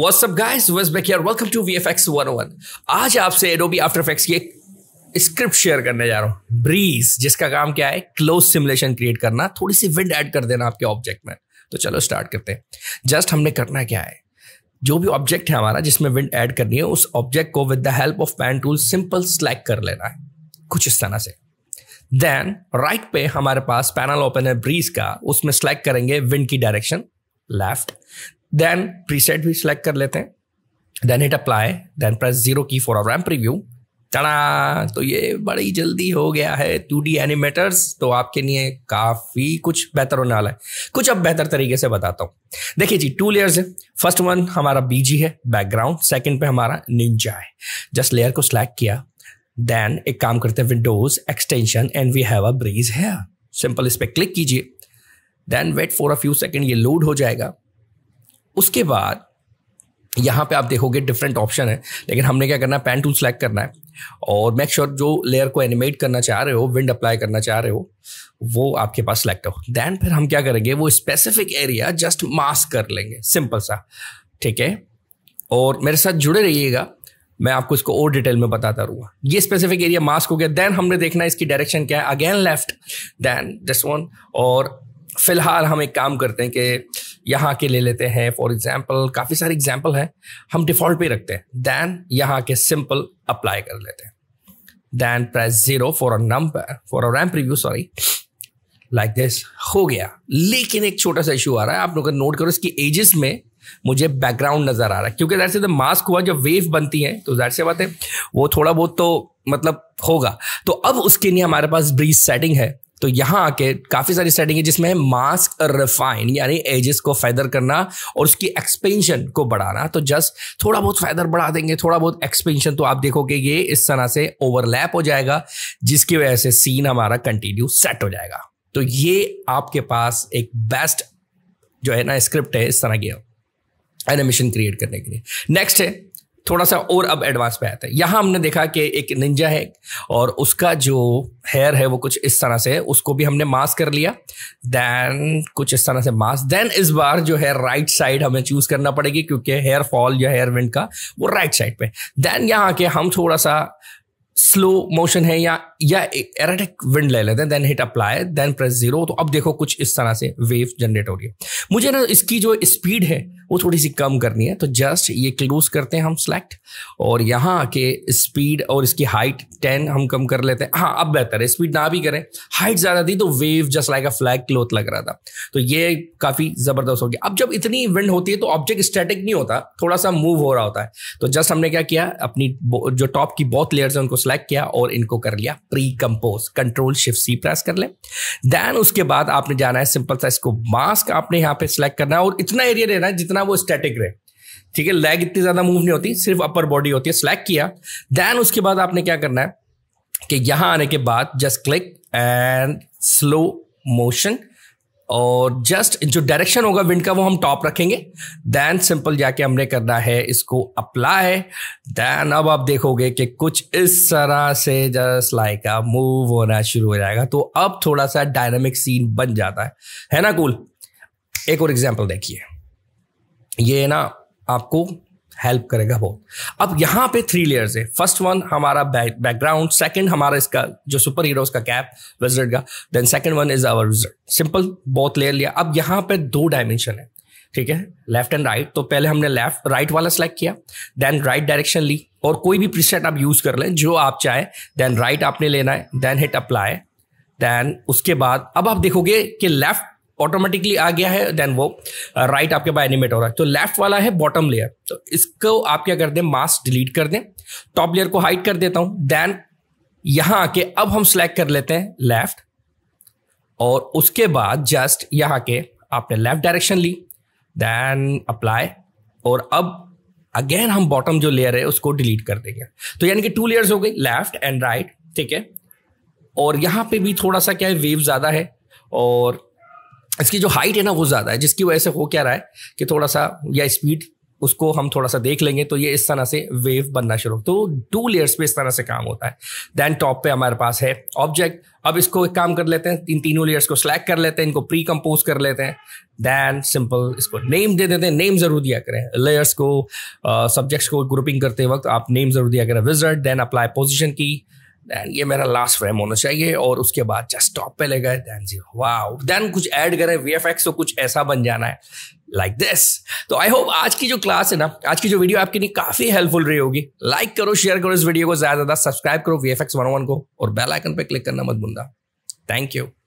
What's up guys, Wes Beck here. Welcome to VFX 101. आज आपसे Adobe after Effects की एक स्क्रिप्ट शेयर करने जा रहा हूँ ब्रीज जिसका काम क्या है क्लोज सिमुलेशन क्रिएट करना थोड़ी सी विंड ऐड कर देना आपके ऑब्जेक्ट में तो चलो स्टार्ट करते हैं जस्ट हमने करना क्या है जो भी ऑब्जेक्ट है हमारा जिसमें विंड ऐड करनी है उस ऑब्जेक्ट को with the help of pan tool simple स्लैक कर लेना है कुछ इस तरह से देन राइट right पे हमारे पास पैनल ओपन है ब्रीज का उसमें स्लैक करेंगे विंड की डायरेक्शन लेफ्ट देन प्रीसेट भी सिलेक्ट कर लेते हैं then it apply then press zero key for RAM preview चढ़ा तो ये बड़ी जल्दी हो गया है टू डी एनिमेटर्स तो आपके लिए काफ़ी कुछ बेहतर होने वाला है कुछ अब बेहतर तरीके से बताता हूँ देखिए जी टू लेयर्स है फर्स्ट वन हमारा बीजी है बैकग्राउंड सेकंड पे हमारा निंजा है जस्ट लेयर को सिलेक्ट किया देन एक काम करते हैं windows extension and we have a Breeze है सिंपल इस पर क्लिक कीजिए then wait for a few second ये लोड हो जाएगा उसके बाद यहाँ पे आप देखोगे डिफरेंट ऑप्शन है लेकिन हमने क्या करना है पैन टूल सेलेक्ट करना है और मेक श्योर sure जो लेयर को एनिमेट करना चाह रहे हो विंड अप्लाई करना चाह रहे हो वो आपके पास सेलेक्ट हो देन फिर हम क्या करेंगे वो स्पेसिफिक एरिया जस्ट मास्क कर लेंगे सिंपल सा ठीक है और मेरे साथ जुड़े रहिएगा मैं आपको इसको और डिटेल में बताता रहूंगा ये स्पेसिफिक एरिया मास्क हो गया देन हमने देखना इसकी डायरेक्शन क्या है again left then this one और फिलहाल हम एक काम करते हैं कि यहाँ के ले लेते हैं फॉर एग्जाम्पल काफ़ी सारे एग्जाम्पल हैं हम डिफ़ॉल्ट पे रखते हैं दैन यहाँ के सिंपल अप्लाई कर लेते हैं then press zero for a number for a ramp review sorry like this हो गया लेकिन एक छोटा सा इशू आ रहा है आप लोग नोट करो इसकी एजेस में मुझे बैकग्राउंड नजर आ रहा है क्योंकि से मास्क हुआ जब वेव बनती है तो से सी बात है वो थोड़ा बहुत तो मतलब होगा तो अब उसके लिए हमारे पास ब्रीज सेटिंग है तो यहाँ आके काफ़ी सारी सेटिंग है जिसमें मास्क रिफाइन यानी एजेस को फैदर करना और उसकी एक्सपेंशन को बढ़ाना तो जस्ट थोड़ा बहुत फैदर बढ़ा देंगे थोड़ा बहुत एक्सपेंशन तो आप देखोगे ये इस तरह से ओवरलैप हो जाएगा जिसकी वजह से सीन हमारा कंटिन्यू सेट हो जाएगा तो ये आपके पास एक बेस्ट जो है ना स्क्रिप्ट है इस तरह की एनिमेशन क्रिएट करने के लिए नेक्स्ट है थोड़ा सा और अब एडवांस पे आता है यहाँ हमने देखा कि एक निंजा है और उसका जो हेयर है वो कुछ इस तरह से उसको भी हमने मास्क कर लिया देन कुछ इस तरह से मास्क देन इस बार जो है राइट साइड हमें चूज करना पड़ेगी क्योंकि हेयर फॉल या हेयर विंड का वो राइट साइड पे देन यहाँ के हम थोड़ा सा स्लो मोशन है या या एरेटिक विंड ले लेते हैं then hit apply then press zero तो अब देखो कुछ इस तरह से वेव जनरेट हो रही है मुझे ना इसकी जो स्पीड है वो थोड़ी सी कम करनी है तो जस्ट ये क्लोज करते हैं हम सेलेक्ट और यहाँ के स्पीड और इसकी हाइट टेन हम कम कर लेते हैं हाँ अब बेहतर है स्पीड ना भी करें हाइट ज़्यादा थी तो wave just like a flag cloth लग रहा था तो ये काफ़ी ज़बरदस्त हो गया अब जब इतनी विंड होती है तो ऑब्जेक्ट स्टैटिक नहीं होता थोड़ा सा मूव हो रहा होता है तो जस्ट हमने क्या किया अपनी जो टॉप की बहुत लेयर्स हैं उनको सेलेक्ट किया और इनको कर लिया precompose control shift C press कर लें देन उसके बाद आपने जाना है सिंपल सा इसको मास्क आपने यहाँ पे सिलेक्ट करना है और इतना एरिया लेना है जितना वो स्टेटिक रहे ठीक है लेग इतनी ज्यादा मूव नहीं होती सिर्फ अपर बॉडी होती है सिलेक्ट किया देन उसके बाद आपने क्या करना है कि यहां आने के बाद just click and slow motion और जस्ट जो डायरेक्शन होगा विंड का वो हम टॉप रखेंगे देन सिंपल जाके हमने करना है इसको अप्लाई देन अब आप देखोगे कि कुछ इस तरह से जस्ट लाइक अ मूव होना शुरू हो जाएगा तो अब थोड़ा सा डायनामिक सीन बन जाता है है ना कूल एक और एग्जाम्पल देखिए ये ना आपको हेल्प करेगा बहुत अब यहाँ पे थ्री लेयर्स है फर्स्ट वन हमारा बैकग्राउंड सेकंड हमारा इसका जो सुपर हीरोज का कैप विजर्ड का then second one is our wizard simple बहुत लेयर लिया अब यहाँ पे दो डायमेंशन है ठीक है लेफ्ट एंड राइट तो पहले हमने लेफ्ट राइट वाला सेलेक्ट किया देन राइट डायरेक्शन ली और कोई भी प्रीसेट आप यूज कर लें जो आप चाहें देन राइट आपने लेना है देन हिट अप्लाई देन उसके बाद अब आप देखोगे कि लेफ्ट ऑटोमेटिकली आ गया है देन वो राइट uh, right आपके पास एनिमेट हो रहा है तो लेफ्ट वाला है बॉटम लेयर तो इसको आप क्या कर दें मास्क डिलीट कर दें टॉप लेयर को हाइट कर देता हूं देन यहां आके अब हम सिलेक्ट कर लेते हैं लेफ्ट और उसके बाद जस्ट यहां के आपने लेफ्ट डायरेक्शन ली देन अप्लाई और अब अगेन हम बॉटम जो लेयर है उसको डिलीट कर देंगे तो यानी कि टू लेयर्स हो गई लेफ्ट एंड राइट ठीक है और यहां पे भी थोड़ा सा क्या है वेव ज़्यादा है और इसकी जो हाइट है ना वो ज़्यादा है जिसकी वजह से हो क्या रहा है कि थोड़ा सा या स्पीड उसको हम थोड़ा सा देख लेंगे तो ये इस तरह से वेव बनना शुरू तो टू लेयर्स पे इस तरह से काम होता है देन टॉप पे हमारे पास है ऑब्जेक्ट अब इसको एक काम कर लेते हैं इन तीनों लेयर्स को स्लैक कर लेते हैं इनको प्री कंपोज कर लेते हैं देन सिंपल इसको नेम दे देते हैं नेम जरूर दिया करें लेयर्स को सब्जेक्ट्स को ग्रुपिंग करते वक्त आप नेम जरूर दिया करें विजर्ट देन अप्लाई पोजिशन की दैन ये मेरा लास्ट फ्रेम होना चाहिए और उसके बाद जस्ट टॉप पे ले गए दैन जी वाओ दैन कुछ ऐड करें वी एफ एक्स तो कुछ ऐसा बन जाना है लाइक दिस तो आई होप आज की जो क्लास है ना आज की जो वीडियो आपके लिए काफी हेल्पफुल रही होगी लाइक करो शेयर करो इस वीडियो को ज्यादा ज्यादा सब्सक्राइब करो V F X one one को और बेल आइकन पे क्लिक करना मत भूलना थैंक यू